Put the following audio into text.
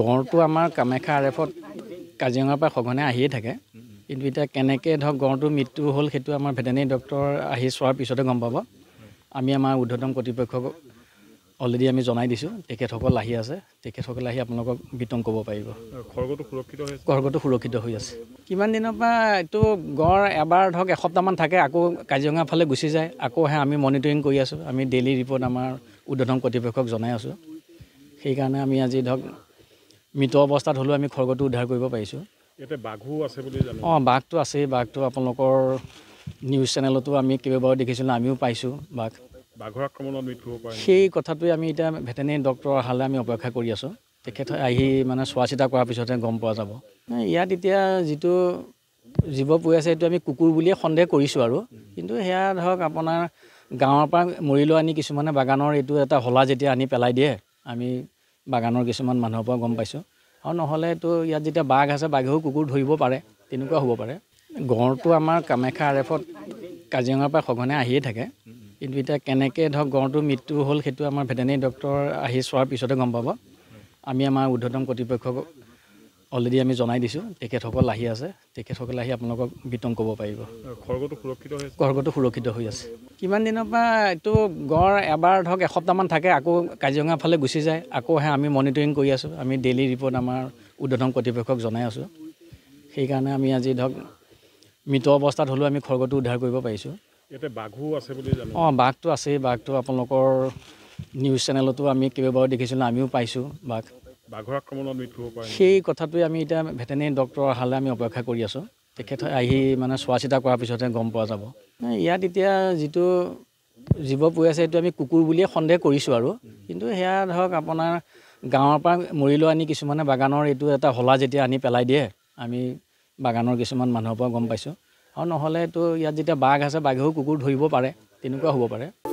গঁড়টো আমাৰ কামাখ্যা আৰ এফত কাজিৰঙাৰ পৰা সঘনে আহিয়ে থাকে কিন্তু এতিয়া কেনেকৈ ধৰক গঁড়টোৰ মৃত্যু হ'ল সেইটো আমাৰ ভেটেনেৰি ডক্টৰ আহি চোৱাৰ পিছতে গম পাব আমি আমাৰ উৰ্ধতম কৰ্তৃপক্ষক অলৰেডি আমি জনাই দিছোঁ তেখেতসকল আহি আছে তেখেতসকলে আহি আপোনালোকক বিতং ক'ব পাৰিব খৰ্গটো সুৰক্ষিত হৈ আছে কিমান দিনৰ পৰা এইটো গঁড় এবাৰ ধৰক এসপ্তাহমান থাকে আকৌ কাজিৰঙাৰ ফালে গুচি যায় আকৌ আহে আমি মনিটৰিং কৰি আছোঁ আমি ডেইলি ৰিপৰ্ট আমাৰ উৰ্ধতম কৰ্তৃপক্ষক জনাই আছোঁ সেইকাৰণে আমি আজি ধৰক মৃত অৱস্থাত হ'লেও আমি খৰ্গটো উদ্ধাৰ কৰিব পাৰিছোঁ অঁ বাঘটো আছেই বাঘটো আপোনালোকৰ নিউজ চেনেলতো আমি কেইবাবাৰো দেখিছিলোঁ আমিও পাইছোঁ বাঘ বাঘৰ আক্ৰমণত মৃত্যু সেই কথাটোৱে আমি এতিয়া ভেটেনেৰী ডক্টৰ অহালৈ আমি অপেক্ষা কৰি আছোঁ তেখেত আহি মানে চোৱা চিতা কৰাৰ পিছতহে গম পোৱা যাব ইয়াত এতিয়া যিটো জীৱ পৰি আছে সেইটো আমি কুকুৰ বুলিয়ে সন্দেহ কৰিছোঁ আৰু কিন্তু সেয়া ধৰক আপোনাৰ গাঁৱৰ পৰা মৰিলেও আনি কিছুমানে বাগানৰ এইটো এটা হলা যেতিয়া আনি পেলাই দিয়ে আমি বাগানৰ কিছুমান মানুহৰ পৰা গম পাইছোঁ আৰু নহ'লেতো ইয়াত যেতিয়া বাঘ আছে বাঘেও কুকুৰ ধৰিব পাৰে তেনেকুৱা হ'ব পাৰে গঁড়টো আমাৰ কামাখ্যা আৰ এফত কাজিৰঙাৰ পৰা সঘনে আহিয়ে থাকে কিন্তু এতিয়া কেনেকৈ ধৰক গঁড়টো মৃত্যু হ'ল সেইটো আমাৰ ভেটেনেৰি ডক্টৰ আহি চোৱাৰ পিছতে গম পাব আমি আমাৰ উৰ্ধতম কৰ্তৃপক্ষক অলৰেডি আমি জনাই দিছোঁ তেখেতসকল আহি আছে তেখেতসকলে আহি আপোনালোকক বিতং ক'ব পাৰিব খৰ্গটো সুৰক্ষিত হৈ আছে কিমান দিনৰ পৰা এইটো গড় এবাৰ ধৰক এসপ্তাহমান থাকে আকৌ কাজিৰঙা ফালে গুচি যায় আকৌ আহে আমি মনিটৰিং কৰি আছোঁ আমি ডেইলি ৰিপৰ্ট আমাৰ উদ্বোধন কৰ্তৃপক্ষক জনাই আছোঁ সেইকাৰণে আমি আজি ধৰক মৃত অৱস্থাত হ'লেও আমি খৰ্গটো উদ্ধাৰ কৰিব পাৰিছোঁ অঁ বাঘটো আছেই বাঘটো আপোনালোকৰ নিউজ চেনেলতো আমি কেইবাবাৰো দেখিছিলোঁ আমিও পাইছোঁ বাঘ সেই কথাটোৱে আমি এতিয়া ভেটেনেৰি ডক্টৰ অহালৈ আমি অপেক্ষা কৰি আছোঁ তেখেত আহি মানে চোৱা চিতা কৰাৰ পিছতহে গম পোৱা যাব ইয়াত এতিয়া যিটো জীৱ পৰি আছে সেইটো আমি কুকুৰ বুলিয়ে সন্দেহ কৰিছোঁ আৰু কিন্তু সেয়া ধৰক আপোনাৰ গাঁৱৰ পৰা মৰি লৈ আনি কিছুমানে বাগানৰ এইটো এটা হলা যেতিয়া আনি পেলাই দিয়ে আমি বাগানৰ কিছুমান মানুহৰ পৰা গম পাইছোঁ আৰু নহ'লেতো ইয়াত যেতিয়া বাঘ আছে বাঘেও কুকুৰ ধৰিব পাৰে তেনেকুৱা হ'ব পাৰে